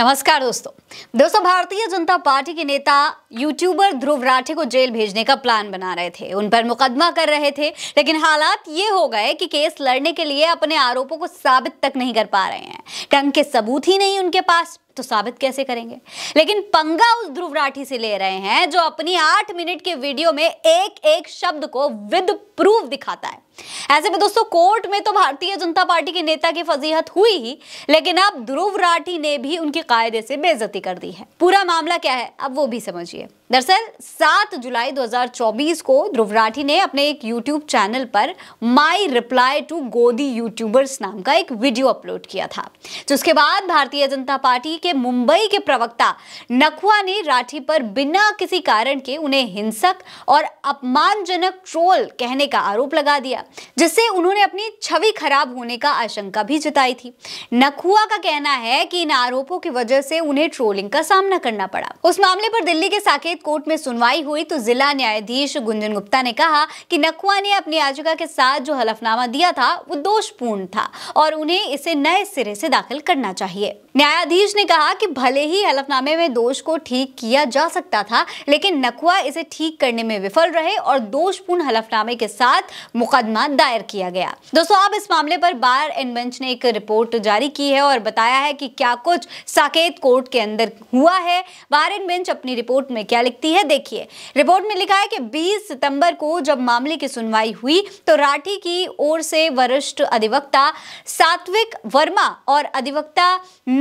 नमस्कार दोस्तों दोस्तों भारतीय जनता पार्टी के नेता यूट्यूबर ध्रुव राठी को जेल भेजने का प्लान बना रहे थे उन पर मुकदमा कर रहे थे लेकिन हालात ये हो गए कि केस लड़ने के लिए अपने आरोपों को साबित तक नहीं कर पा रहे हैं टंग के सबूत ही नहीं उनके पास तो साबित कैसे करेंगे लेकिन पंगा उस ध्रुव राठी से ले रहे हैं जो अपनी आठ मिनट के वीडियो में एक एक शब्द को विद प्रूफ दिखाता है ऐसे में दोस्तों कोर्ट में तो भारतीय जनता पार्टी के नेता की फजीहत हुई ही लेकिन अब ध्रुव राठी ने भी उनके कायदे से बेजती कर दी है पूरा मामला क्या है अब वो भी समझिए दरअसल 7 जुलाई 2024 को ध्रुव राठी ने अपने एक यूट्यूब चैनल पर my reply to godi YouTubers नाम का एक वीडियो अपलोड किया था जिसके बाद भारतीय जनता पार्टी के मुंबई के प्रवक्ता नखुआ ने राठी पर बिना किसी कारण के उन्हें हिंसक और अपमानजनक ट्रोल कहने का आरोप लगा दिया जिससे उन्होंने अपनी छवि खराब होने का आशंका भी जताई थी नखुआ का कहना है कि इन आरोपों की वजह से उन्हें ट्रोलिंग का सामना करना पड़ा उस मामले पर दिल्ली के साकेत कोर्ट में सुनवाई हुई तो जिला न्यायाधीश गुंजन गुप्ता ने कहा कि नखुआ ने अपनी याचिका के साथ जो हलफनामा दिया था वो दोषपूर्ण था और उन्हें इसे नए सिरे से दाखिल करना चाहिए न्यायाधीश ने कहा कि भले ही हलफनामे में दोष को ठीक किया जा सकता था लेकिन नकुआ इसे ठीक करने में विफल रहे और दोषपूर्ण हलफनामे के साथ मुकदमा दायर किया गया दोस्तों अब इस मामले पर बार एंड बेंच ने एक रिपोर्ट जारी की है और बताया है कि क्या कुछ साकेत कोर्ट के अंदर हुआ है बार एंड बेंच अपनी रिपोर्ट में क्या लिखती है देखिए रिपोर्ट में लिखा है कि बीस सितंबर को जब मामले की सुनवाई हुई तो राठी की ओर से वरिष्ठ अधिवक्ता सात्विक वर्मा और अधिवक्ता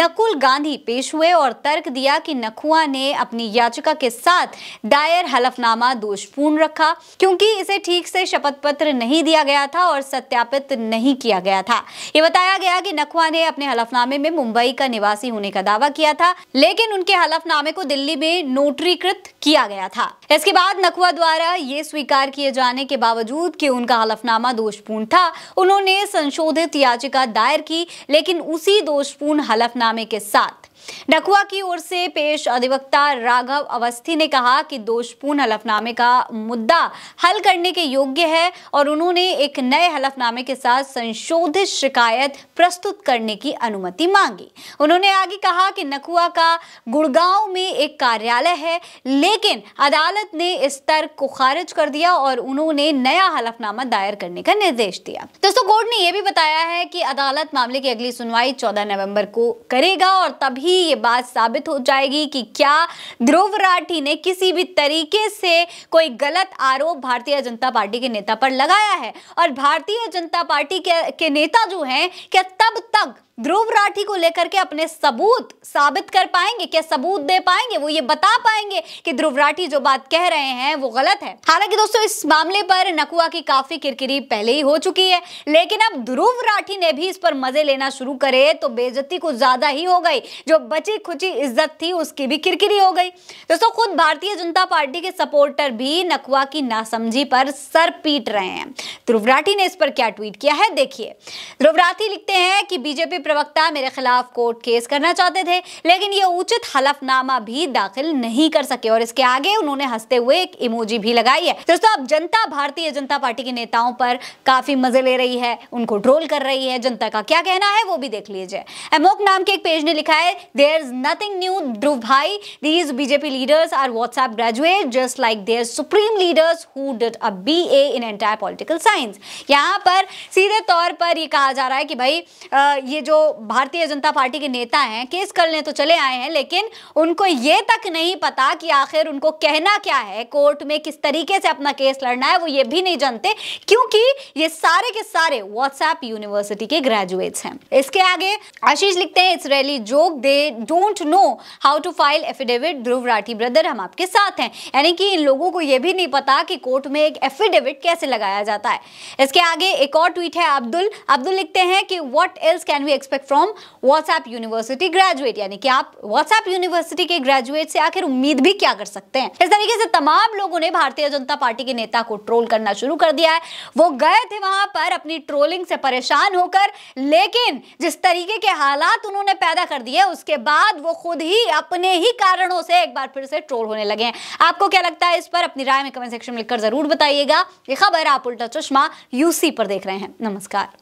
नकुल गांधी पेश हुए और तर्क दिया कि नखुआ ने अपनी याचिका के साथ दायर हलफनामा दोषपूर्ण रखा क्योंकि इसे ठीक से शपथ पत्र नहीं दिया गया था और सत्यापित नहीं किया गया था ये बताया गया कि नखुआ ने अपने हलफनामे में मुंबई का निवासी होने का दावा किया था लेकिन उनके हलफनामे को दिल्ली में नोटरीकृत किया गया था इसके बाद नखुआ द्वारा ये स्वीकार किए जाने के बावजूद कि उनका हलफनामा दोषपूर्ण था उन्होंने संशोधित याचिका दायर की लेकिन उसी दोषपूर्ण हलफनामे के साथ डकुआ की ओर से पेश अधिवक्ता राघव अवस्थी ने कहा कि दोषपूर्ण हलफनामे का मुद्दा हल करने के योग्य है और उन्होंने एक नए हलफनामे के साथ संशोधित शिकायत प्रस्तुत करने की अनुमति मांगी उन्होंने आगे कहा कि नकुआ का गुड़गांव में एक कार्यालय है लेकिन अदालत ने इस तर्क को खारिज कर दिया और उन्होंने नया हलफनामा दायर करने का निर्देश दिया दोस्तों कोर्ट ने यह भी बताया है कि अदालत मामले की अगली सुनवाई चौदह नवम्बर को करेगा और तभी ये बात साबित हो जाएगी कि क्या ध्रुव राठी ने किसी भी तरीके से कोई गलत आरोप भारतीय जनता पार्टी के नेता पर लगाया है और भारतीय जनता पार्टी के, के नेता जो हैं क्या तब तक ध्रुव राठी को लेकर के अपने सबूत साबित कर पाएंगे क्या सबूत दे पाएंगे वो ये बता पाएंगे कि ध्रुव राठी जो बात कह रहे हैं वो गलत है हालांकि दोस्तों इस मामले पर नकुआ की काफी किरकिरी पहले ही हो चुकी है लेकिन अब ध्रुव राठी ने भी इस पर मजे लेना शुरू करे तो बेजती कुछ ज्यादा ही हो गई जो बची खुची इज्जत थी उसकी भी किरकिरी हो गई दोस्तों खुद भारतीय जनता पार्टी के सपोर्टर भी नकुआ की नासमझी पर सर पीट रहे हैं ध्रुव राठी ने इस पर क्या ट्वीट किया है देखिए ध्रुव राठी लिखते हैं कि बीजेपी प्रवक्ता मेरे खिलाफ कोर्ट केस करना चाहते थे लेकिन ये उचित हलफनामा भी दाखिल नहीं कर सके और इसके आगे उन्होंने हंसते हुए एक इमोजी भी लगाई है दोस्तों अब जनता भारतीय जनता पार्टी के नेताओं पर काफी मजे ले रही है उनको ट्रोल कर रही है जनता का क्या कहना है वो भी देख लीजिए अमोक नाम के एक पेज ने लिखा है there is nothing new Dhruv भाई these BJP leaders are WhatsApp graduate just like their supreme leaders who did a B A in entire political science यहां पर सीधे तौर पर ये कहा जा रहा है कि भाई आ, ये जो भारतीय जनता पार्टी के नेता हैं केस करने तो चले आए हैं लेकिन उनको ये तक नहीं पता कि आखिर उनको कहना क्या है कोर्ट में किस तरीके से अपना केस लड़ना है वो ये भी नहीं जानते क्योंकि ये सारे के सारे व्हाट्सएप यूनिवर्सिटी के ग्रेजुएट्स हैं इसके आगे आशीष लिखते हैं it's really joke they don't know how to file affidavit Dhruv Rathee brother हम आपके साथ हैं यानी कि इन लोगों को यह भी नहीं पता कि कोर्ट में एक एफिडेविट कैसे लगाया जाता है इसके आगे एक और ट्वीट है अब्दुल अब्दुल लिखते हैं कि what else can we expect expect from WhatsApp university graduate यानी कि आप व्हाट्सएप यूनिवर्सिटी के ग्रेजुएट से आखिर उम्मीद भी क्या कर सकते हैं इस तरीके से तमाम लोगों ने भारतीय जनता पार्टी के नेता को ट्रोल करना शुरू कर दिया है वो गए थे वहां पर अपनी ट्रोलिंग से परेशान होकर लेकिन जिस तरीके के हालात उन्होंने पैदा कर दिए उसके बाद वो खुद ही अपने ही कारणों से एक बार फिर से ट्रोल होने लगे हैं आपको क्या लगता है इस पर अपनी राय में कमेंट सेक्शन में लिखकर जरूर बताइएगा ये खबर आप उल्टा चश्मा यूसी पर देख रहे हैं नमस्कार